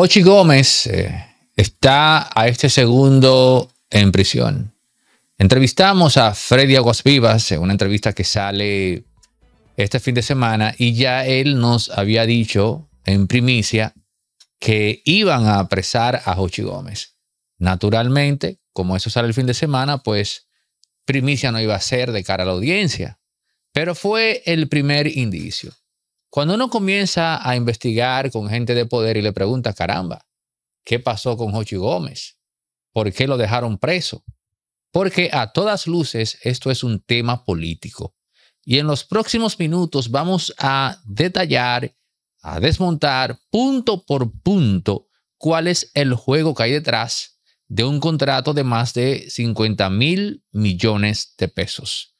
Hochi Gómez eh, está a este segundo en prisión. Entrevistamos a Freddy Aguas Vivas en una entrevista que sale este fin de semana y ya él nos había dicho en primicia que iban a apresar a Hochi Gómez. Naturalmente, como eso sale el fin de semana, pues primicia no iba a ser de cara a la audiencia, pero fue el primer indicio. Cuando uno comienza a investigar con gente de poder y le pregunta, caramba, ¿qué pasó con Jochi Gómez? ¿Por qué lo dejaron preso? Porque a todas luces esto es un tema político. Y en los próximos minutos vamos a detallar, a desmontar punto por punto cuál es el juego que hay detrás de un contrato de más de 50 mil millones de pesos.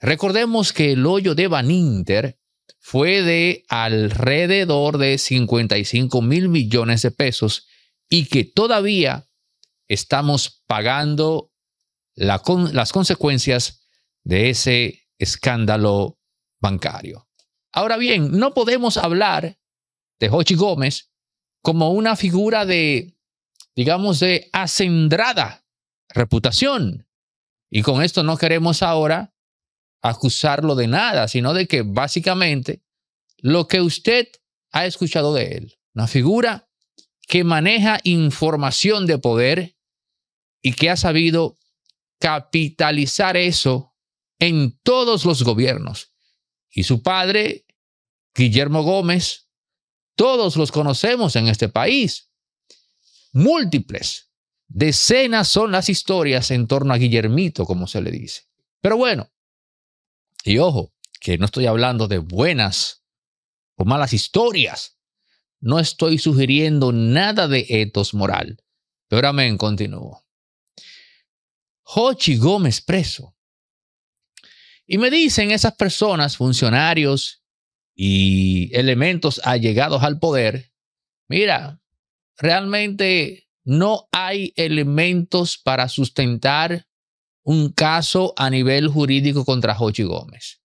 Recordemos que el hoyo de Van Inter fue de alrededor de 55 mil millones de pesos y que todavía estamos pagando las consecuencias de ese escándalo bancario. Ahora bien, no podemos hablar de Hochi Gómez como una figura de, digamos, de acendrada reputación. Y con esto no queremos ahora acusarlo de nada, sino de que básicamente lo que usted ha escuchado de él, una figura que maneja información de poder y que ha sabido capitalizar eso en todos los gobiernos. Y su padre, Guillermo Gómez, todos los conocemos en este país. Múltiples, decenas son las historias en torno a Guillermito, como se le dice. Pero bueno, y ojo, que no estoy hablando de buenas o malas historias. No estoy sugiriendo nada de etos moral. Pero amén, continúo. Hochi Gómez preso. Y me dicen esas personas, funcionarios y elementos allegados al poder, mira, realmente no hay elementos para sustentar un caso a nivel jurídico contra Hochi Gómez.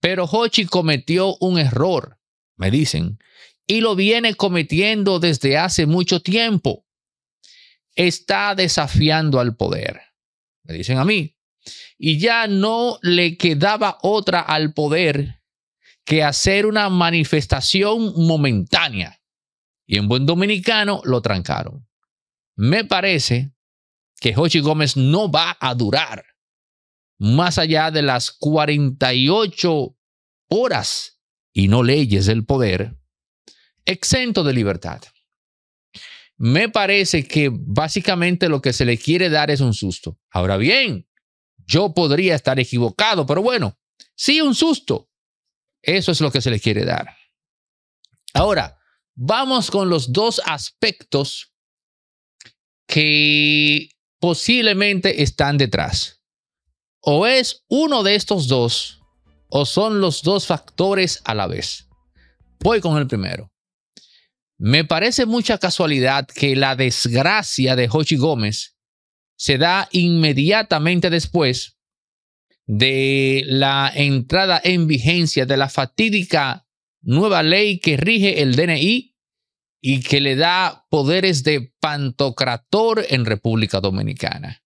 Pero Hochi cometió un error, me dicen, y lo viene cometiendo desde hace mucho tiempo. Está desafiando al poder, me dicen a mí. Y ya no le quedaba otra al poder que hacer una manifestación momentánea. Y en buen dominicano lo trancaron. Me parece que Jochi Gómez no va a durar más allá de las 48 horas y no leyes del poder, exento de libertad. Me parece que básicamente lo que se le quiere dar es un susto. Ahora bien, yo podría estar equivocado, pero bueno, sí un susto. Eso es lo que se le quiere dar. Ahora, vamos con los dos aspectos que posiblemente están detrás. O es uno de estos dos, o son los dos factores a la vez. Voy con el primero. Me parece mucha casualidad que la desgracia de Hochi Gómez se da inmediatamente después de la entrada en vigencia de la fatídica nueva ley que rige el DNI y que le da poderes de pantocrator en República Dominicana.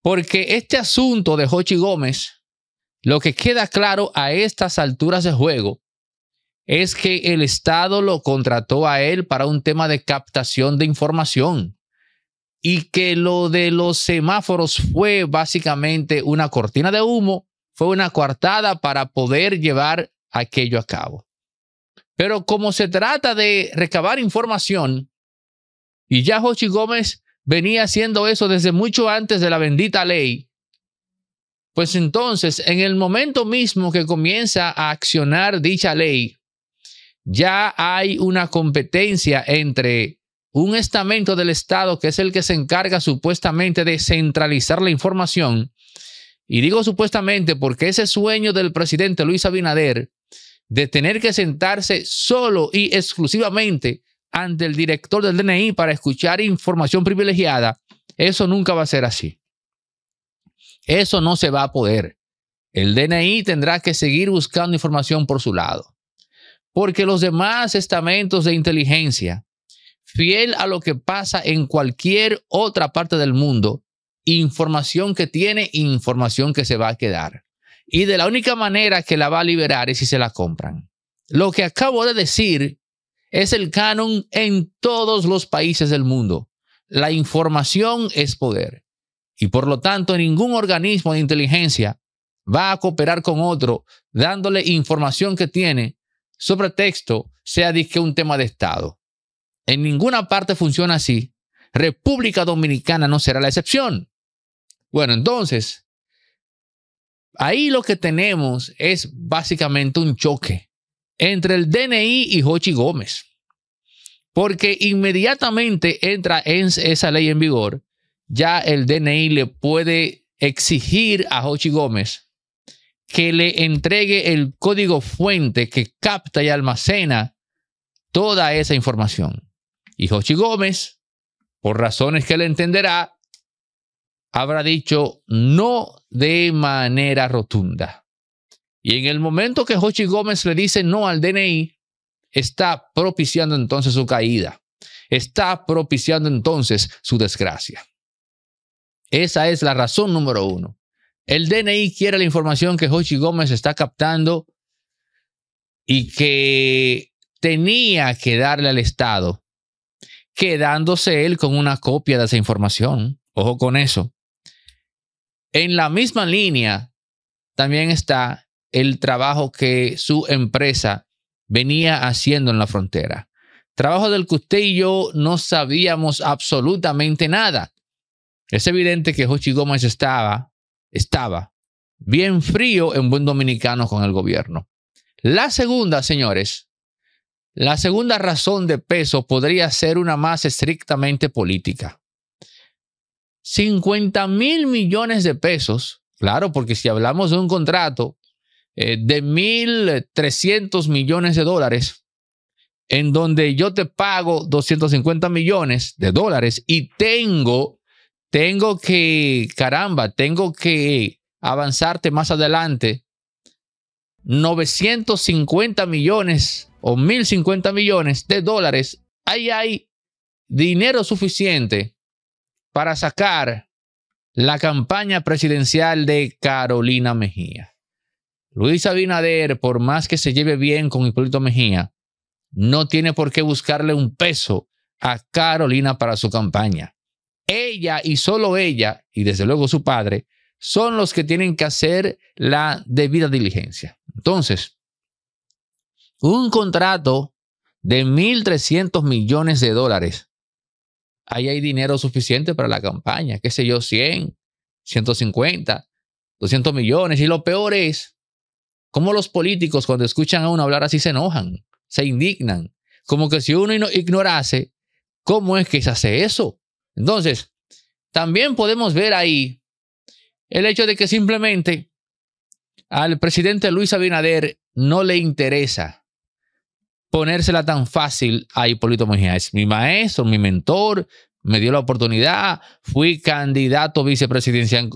Porque este asunto de Hochi Gómez, lo que queda claro a estas alturas de juego es que el Estado lo contrató a él para un tema de captación de información y que lo de los semáforos fue básicamente una cortina de humo, fue una coartada para poder llevar aquello a cabo. Pero como se trata de recabar información, y ya Joshi Gómez venía haciendo eso desde mucho antes de la bendita ley, pues entonces, en el momento mismo que comienza a accionar dicha ley, ya hay una competencia entre un estamento del Estado, que es el que se encarga supuestamente de centralizar la información, y digo supuestamente porque ese sueño del presidente Luis Abinader de tener que sentarse solo y exclusivamente ante el director del DNI para escuchar información privilegiada, eso nunca va a ser así. Eso no se va a poder. El DNI tendrá que seguir buscando información por su lado, porque los demás estamentos de inteligencia, fiel a lo que pasa en cualquier otra parte del mundo, información que tiene, información que se va a quedar. Y de la única manera que la va a liberar es si se la compran. Lo que acabo de decir es el canon en todos los países del mundo. La información es poder. Y por lo tanto, ningún organismo de inteligencia va a cooperar con otro dándole información que tiene sobre texto, sea disque un tema de Estado. En ninguna parte funciona así. República Dominicana no será la excepción. Bueno, entonces, Ahí lo que tenemos es básicamente un choque entre el DNI y Jochi Gómez. Porque inmediatamente entra en esa ley en vigor, ya el DNI le puede exigir a Jochi Gómez que le entregue el código fuente que capta y almacena toda esa información. Y Jochi Gómez, por razones que él entenderá, habrá dicho no de manera rotunda. Y en el momento que Hochi Gómez le dice no al DNI, está propiciando entonces su caída, está propiciando entonces su desgracia. Esa es la razón número uno. El DNI quiere la información que Hochi Gómez está captando y que tenía que darle al Estado, quedándose él con una copia de esa información. Ojo con eso. En la misma línea también está el trabajo que su empresa venía haciendo en la frontera. Trabajo del que usted y yo no sabíamos absolutamente nada. Es evidente que Jochi Gómez estaba, estaba bien frío en buen dominicano con el gobierno. La segunda, señores, la segunda razón de peso podría ser una más estrictamente política. 50 mil millones de pesos. Claro, porque si hablamos de un contrato eh, de de 1.300 millones de dólares, en donde yo te pago 250 millones de dólares y tengo, tengo que, caramba, tengo que avanzarte más adelante 950 millones o 1.050 millones de dólares, ahí hay dinero suficiente para sacar la campaña presidencial de Carolina Mejía. Luis Abinader, por más que se lleve bien con Hipólito Mejía, no tiene por qué buscarle un peso a Carolina para su campaña. Ella y solo ella, y desde luego su padre, son los que tienen que hacer la debida diligencia. Entonces, un contrato de 1.300 millones de dólares ahí hay dinero suficiente para la campaña, qué sé yo, 100, 150, 200 millones. Y lo peor es cómo los políticos cuando escuchan a uno hablar así se enojan, se indignan, como que si uno ignorase cómo es que se hace eso. Entonces, también podemos ver ahí el hecho de que simplemente al presidente Luis Abinader no le interesa ponérsela tan fácil a Hipólito Mejía. Es mi maestro, mi mentor, me dio la oportunidad, fui candidato vicepresidencial,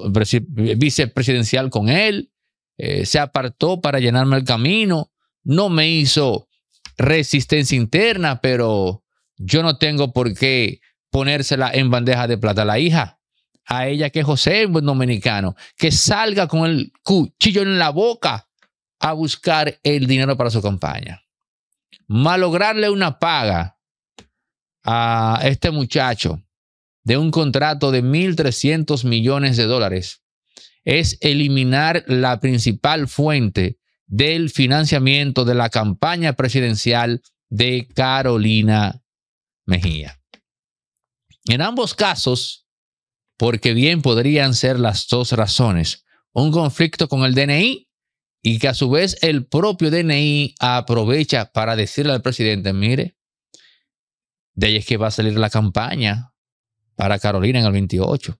vicepresidencial con él, eh, se apartó para llenarme el camino, no me hizo resistencia interna, pero yo no tengo por qué ponérsela en bandeja de plata a la hija, a ella que es José, buen dominicano, que salga con el cuchillo en la boca a buscar el dinero para su campaña malograrle una paga a este muchacho de un contrato de 1.300 millones de dólares es eliminar la principal fuente del financiamiento de la campaña presidencial de Carolina Mejía. En ambos casos, porque bien podrían ser las dos razones, un conflicto con el DNI y que a su vez el propio DNI aprovecha para decirle al presidente, mire, de ahí es que va a salir la campaña para Carolina en el 28.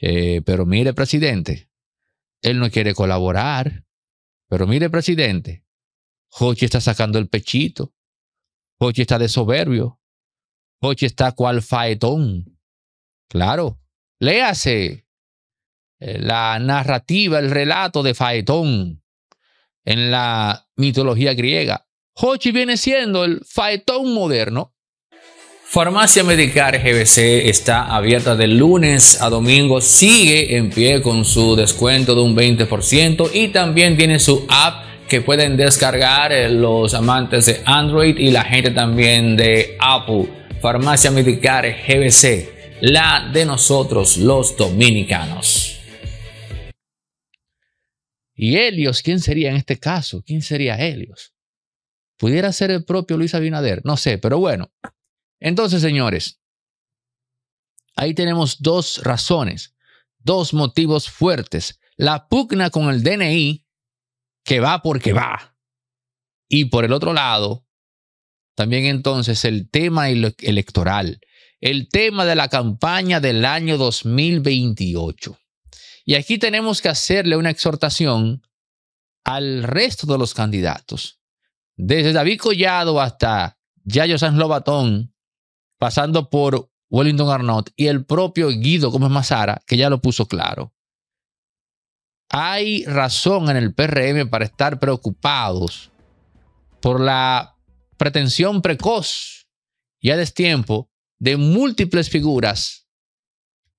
Eh, pero mire, presidente, él no quiere colaborar. Pero mire, presidente, Hochi está sacando el pechito. Hoche está de soberbio. Hoche está cual faetón. Claro, léase eh, la narrativa, el relato de Faetón en la mitología griega. Hochi viene siendo el Faetón moderno. Farmacia Medicar GBC está abierta de lunes a domingo, sigue en pie con su descuento de un 20% y también tiene su app que pueden descargar eh, los amantes de Android y la gente también de Apple. Farmacia Medicar GBC, la de nosotros los dominicanos. Y Helios, ¿quién sería en este caso? ¿Quién sería Helios? ¿Pudiera ser el propio Luis Abinader? No sé, pero bueno. Entonces, señores, ahí tenemos dos razones, dos motivos fuertes. La pugna con el DNI, que va porque va. Y por el otro lado, también entonces el tema electoral, el tema de la campaña del año 2028. Y aquí tenemos que hacerle una exhortación al resto de los candidatos. Desde David Collado hasta Yayo Sanz Lobatón, pasando por Wellington Arnott y el propio Guido Gómez Mazara, que ya lo puso claro. Hay razón en el PRM para estar preocupados por la pretensión precoz y a destiempo de múltiples figuras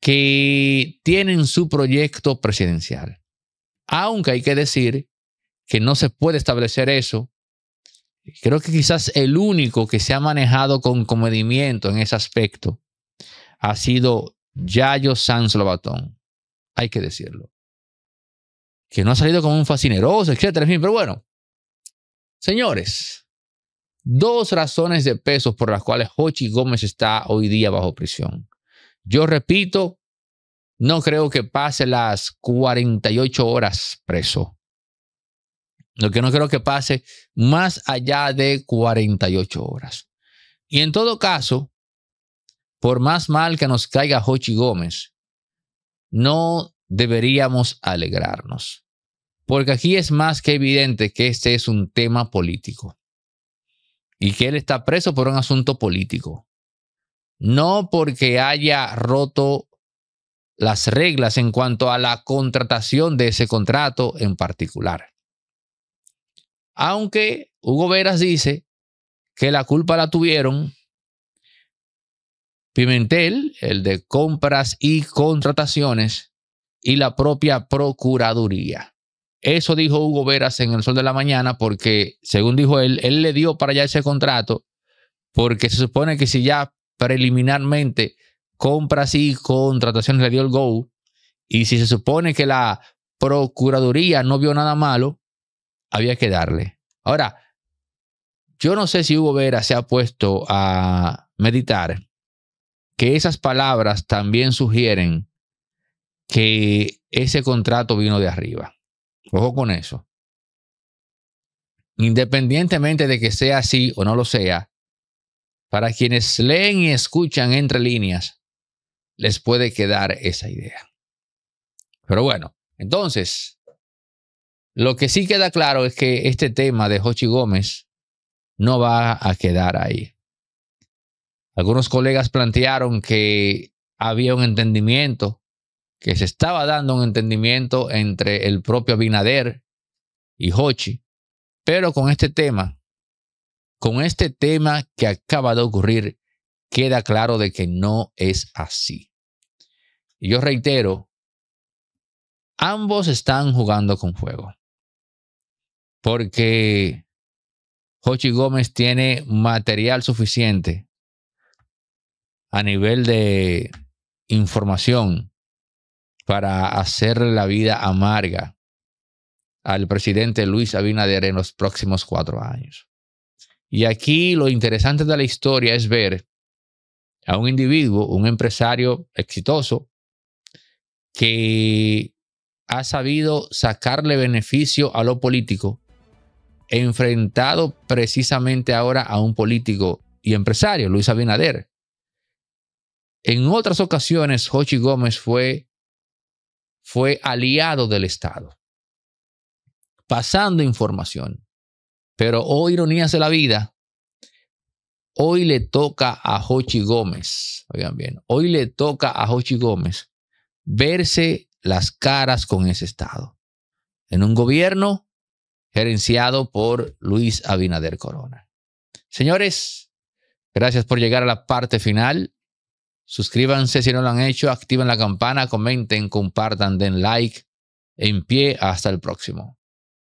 que tienen su proyecto presidencial. Aunque hay que decir que no se puede establecer eso. Creo que quizás el único que se ha manejado con comedimiento en ese aspecto ha sido Yayo Sanz Lobatón. Hay que decirlo. Que no ha salido como un fascineroso, etcétera, pero bueno. Señores, dos razones de pesos por las cuales Hochi Gómez está hoy día bajo prisión. Yo repito, no creo que pase las 48 horas preso. Lo que no creo que pase más allá de 48 horas. Y en todo caso, por más mal que nos caiga Hochi Gómez, no deberíamos alegrarnos. Porque aquí es más que evidente que este es un tema político y que él está preso por un asunto político no porque haya roto las reglas en cuanto a la contratación de ese contrato en particular. Aunque Hugo Veras dice que la culpa la tuvieron Pimentel, el de compras y contrataciones, y la propia Procuraduría. Eso dijo Hugo Veras en el Sol de la Mañana porque, según dijo él, él le dio para allá ese contrato porque se supone que si ya preliminarmente compras y contrataciones le dio el go. Y si se supone que la Procuraduría no vio nada malo, había que darle. Ahora, yo no sé si Hugo Vera se ha puesto a meditar que esas palabras también sugieren que ese contrato vino de arriba. Ojo con eso. Independientemente de que sea así o no lo sea, para quienes leen y escuchan entre líneas, les puede quedar esa idea. Pero bueno, entonces, lo que sí queda claro es que este tema de Hochi Gómez no va a quedar ahí. Algunos colegas plantearon que había un entendimiento, que se estaba dando un entendimiento entre el propio Abinader y Hochi, pero con este tema con este tema que acaba de ocurrir, queda claro de que no es así. Y yo reitero, ambos están jugando con fuego. Porque Hochi Gómez tiene material suficiente a nivel de información para hacerle la vida amarga al presidente Luis Abinader en los próximos cuatro años. Y aquí lo interesante de la historia es ver a un individuo, un empresario exitoso, que ha sabido sacarle beneficio a lo político, enfrentado precisamente ahora a un político y empresario, Luis Abinader. En otras ocasiones, Jochi Gómez fue, fue aliado del Estado, pasando información, pero, oh ironías de la vida, hoy le toca a Jochi Gómez, oigan bien, hoy le toca a Jochi Gómez verse las caras con ese Estado. En un gobierno gerenciado por Luis Abinader Corona. Señores, gracias por llegar a la parte final. Suscríbanse si no lo han hecho, activen la campana, comenten, compartan, den like. En pie, hasta el próximo.